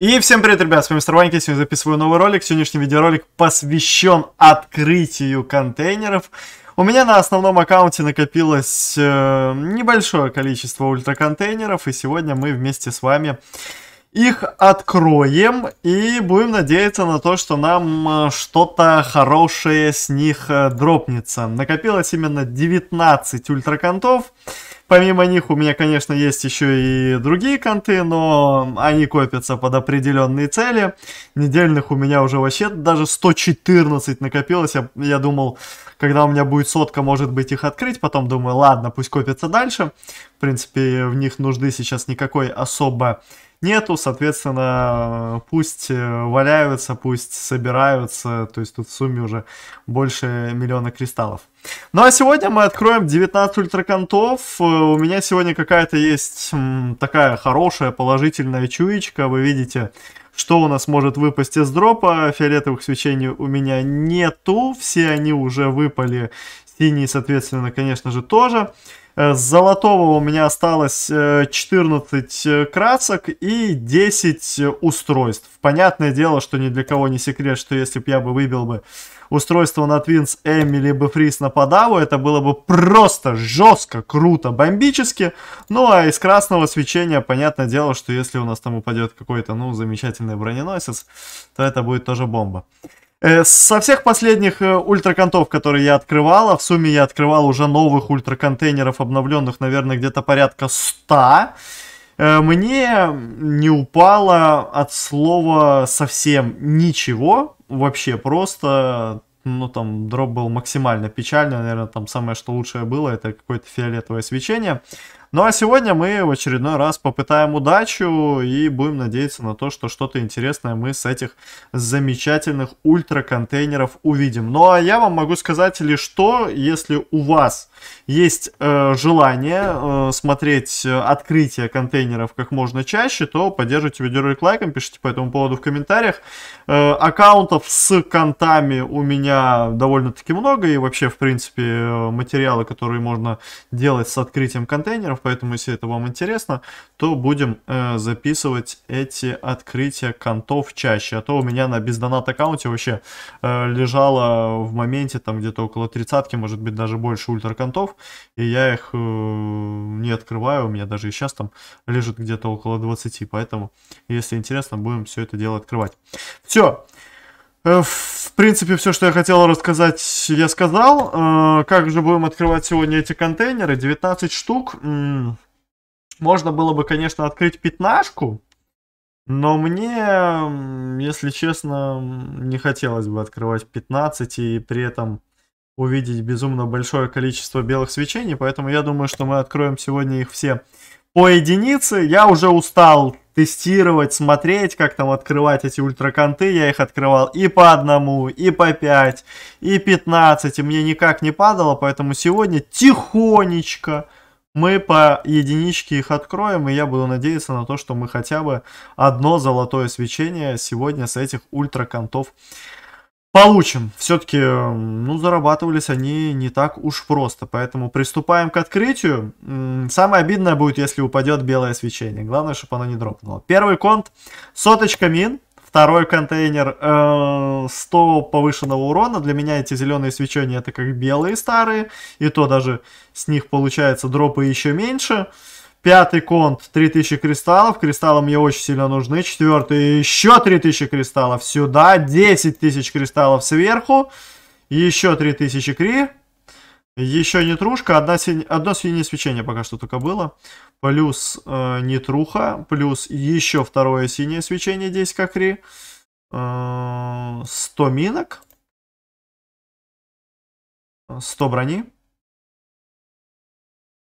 И всем привет, ребят, с вами Мистер Ванька, сегодня записываю новый ролик. Сегодняшний видеоролик посвящен открытию контейнеров. У меня на основном аккаунте накопилось э, небольшое количество ультраконтейнеров, и сегодня мы вместе с вами их откроем и будем надеяться на то, что нам э, что-то хорошее с них э, дропнется. Накопилось именно 19 ультраконтов. контов Помимо них у меня, конечно, есть еще и другие конты, но они копятся под определенные цели. Недельных у меня уже вообще даже 114 накопилось. Я, я думал, когда у меня будет сотка, может быть, их открыть. Потом думаю, ладно, пусть копятся дальше. В принципе, в них нужды сейчас никакой особо нету, соответственно, пусть э, валяются, пусть собираются, то есть тут в сумме уже больше миллиона кристаллов. Ну а сегодня мы откроем 19 ультраконтов. Э, у меня сегодня какая-то есть такая хорошая положительная чуечка. Вы видите, что у нас может выпасть из дропа. Фиолетовых свечений у меня нету. Все они уже выпали. Синие, соответственно, конечно же, тоже. Э, с золотого у меня осталось 14 э, э, красок и 10 устройств. Понятное дело, что ни для кого не секрет, что если бы я бы выбил бы устройство на Твинс M или бы на подаву, это было бы просто жестко, круто, бомбически. Ну а из красного свечения, понятное дело, что если у нас там упадет какой-то, ну, замечательный броненосец, то это будет тоже бомба. Э, со всех последних э, ультраконтов, которые я открывала, в сумме я открывал уже новых ультраконтейнеров, обновленных, наверное, где-то порядка 100. Э, мне не упало от слова совсем ничего, вообще просто, ну там дроп был максимально печальный, наверное, там самое, что лучшее было, это какое-то фиолетовое свечение. Ну а сегодня мы в очередной раз попытаем удачу и будем надеяться на то, что что-то интересное мы с этих замечательных ультра-контейнеров увидим. Ну а я вам могу сказать лишь что, если у вас есть э, желание э, смотреть открытие контейнеров как можно чаще, то поддержите видеоролик лайком, пишите по этому поводу в комментариях. Э, аккаунтов с контами у меня довольно-таки много и вообще, в принципе, э, материалы, которые можно делать с открытием контейнеров, трейдеров, поэтому если это вам интересно, то будем э, записывать эти открытия контов чаще. А то у меня на бездонат аккаунте вообще э, лежало в моменте там где-то около тридцатки, может быть даже больше ультра контов, и я их э, не открываю, у меня даже и сейчас там лежит где-то около 20, поэтому если интересно, будем все это дело открывать. Все. Э, принципе, все, что я хотел рассказать, я сказал. Э, как же будем открывать сегодня эти контейнеры? 19 штук. Можно было бы, конечно, открыть пятнашку, но мне, если честно, не хотелось бы открывать 15 и при этом увидеть безумно большое количество белых свечений, поэтому я думаю, что мы откроем сегодня их все по единице. Я уже устал тестировать, смотреть, как там открывать эти ультраконты. Я их открывал и по одному, и по 5, и 15. И мне никак не падало, поэтому сегодня тихонечко мы по единичке их откроем. И я буду надеяться на то, что мы хотя бы одно золотое свечение сегодня с этих ультраконтов получим. Все-таки, ну, зарабатывались они не так уж просто. Поэтому приступаем к открытию. Самое обидное будет, если упадет белое свечение. Главное, чтобы оно не дропнуло. Первый конт соточка мин. Второй контейнер э, 100 повышенного урона. Для меня эти зеленые свечения это как белые старые. И то даже с них получается дропы еще меньше. Пятый конт 3000 кристаллов. Кристаллы мне очень сильно нужны. Четвертый еще 3000 кристаллов сюда. 10 тысяч кристаллов сверху. Еще 3000 кри. Еще нетрушка. Одна си... Одно синее свечение пока что только было. Плюс э, нетруха. Плюс еще второе синее свечение 10 как кри. Э, 100 минок. 100 брони.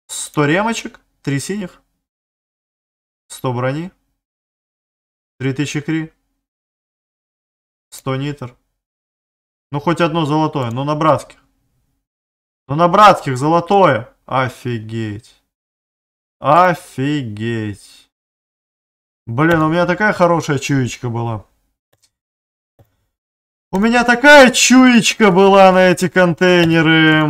100 ремочек. три синих. 100 брони. 3000 кри. 100 нитр. Ну, хоть одно золотое, но на братских. Но ну, на братских золотое. Офигеть. Офигеть. Блин, у меня такая хорошая чуечка была. У меня такая чуечка была на эти контейнеры.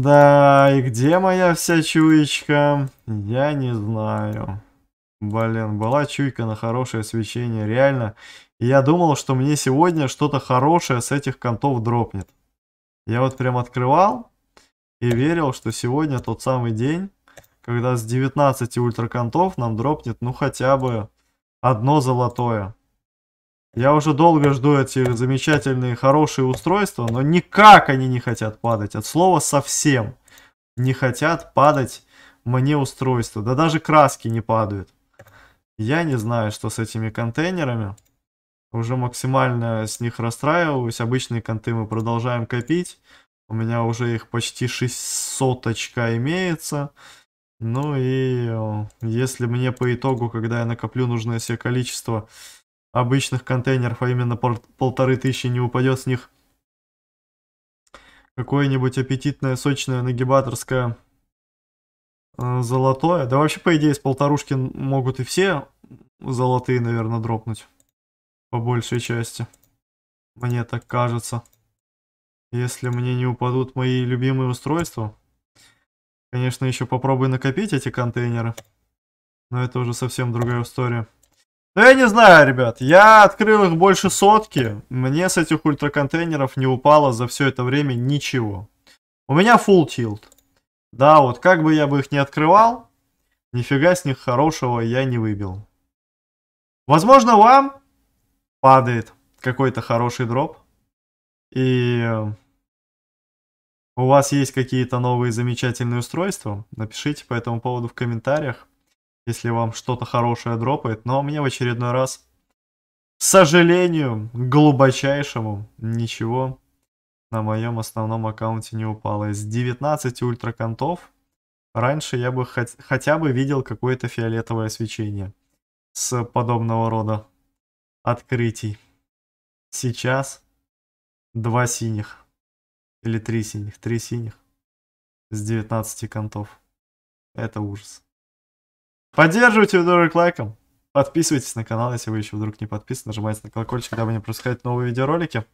Да, и где моя вся чуечка? Я не знаю. Блин, была чуйка на хорошее освещение, реально. И я думал, что мне сегодня что-то хорошее с этих контов дропнет. Я вот прям открывал и верил, что сегодня тот самый день, когда с 19 ультракантов нам дропнет ну хотя бы одно золотое. Я уже долго жду эти замечательные, хорошие устройства, но никак они не хотят падать. От слова совсем не хотят падать мне устройства. Да даже краски не падают. Я не знаю, что с этими контейнерами. Уже максимально с них расстраиваюсь. Обычные конты мы продолжаем копить. У меня уже их почти 600 очка имеется. Ну и э, если мне по итогу, когда я накоплю нужное себе количество обычных контейнеров, а именно полторы тысячи, не упадет с них какое-нибудь аппетитное, сочное, нагибаторское Э, золотое. Да вообще, по идее, с полторушки могут и все золотые, наверное, дропнуть. По большей части. Мне так кажется. Если мне не упадут мои любимые устройства. Конечно, еще попробую накопить эти контейнеры. Но это уже совсем другая история. Но ну, я не знаю, ребят. Я открыл их больше сотки. Мне с этих ультраконтейнеров не упало за все это время ничего. У меня full tilt. Да, вот как бы я бы их не открывал, нифига с них хорошего я не выбил. Возможно, вам падает какой-то хороший дроп. И у вас есть какие-то новые замечательные устройства, напишите по этому поводу в комментариях, если вам что-то хорошее дропает. Но мне в очередной раз, к сожалению, глубочайшему, ничего на моем основном аккаунте не упало. Из 19 ультраконтов раньше я бы хоть, хотя бы видел какое-то фиолетовое свечение с подобного рода открытий. Сейчас два синих. Или три синих. Три синих с 19 контов. Это ужас. Поддерживайте видорик лайком. Подписывайтесь на канал, если вы еще вдруг не подписаны. Нажимайте на колокольчик, дабы не пропускать новые видеоролики.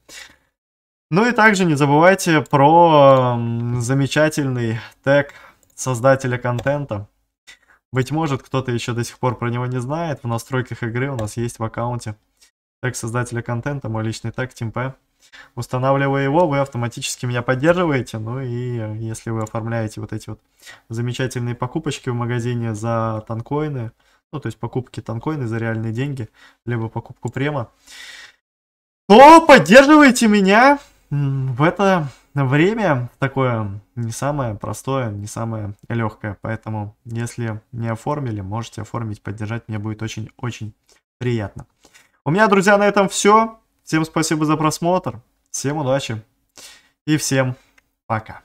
Ну и также не забывайте про замечательный тег создателя контента. Быть может, кто-то еще до сих пор про него не знает. В настройках игры у нас есть в аккаунте тег создателя контента, мой личный тег TeamP. Устанавливая его, вы автоматически меня поддерживаете. Ну и э, если вы оформляете вот эти вот замечательные покупочки в магазине за танкоины, ну то есть покупки танкоины за реальные деньги, либо покупку према, то поддерживайте меня в это время такое не самое простое, не самое легкое. Поэтому, если не оформили, можете оформить, поддержать. Мне будет очень-очень приятно. У меня, друзья, на этом все. Всем спасибо за просмотр. Всем удачи. И всем пока.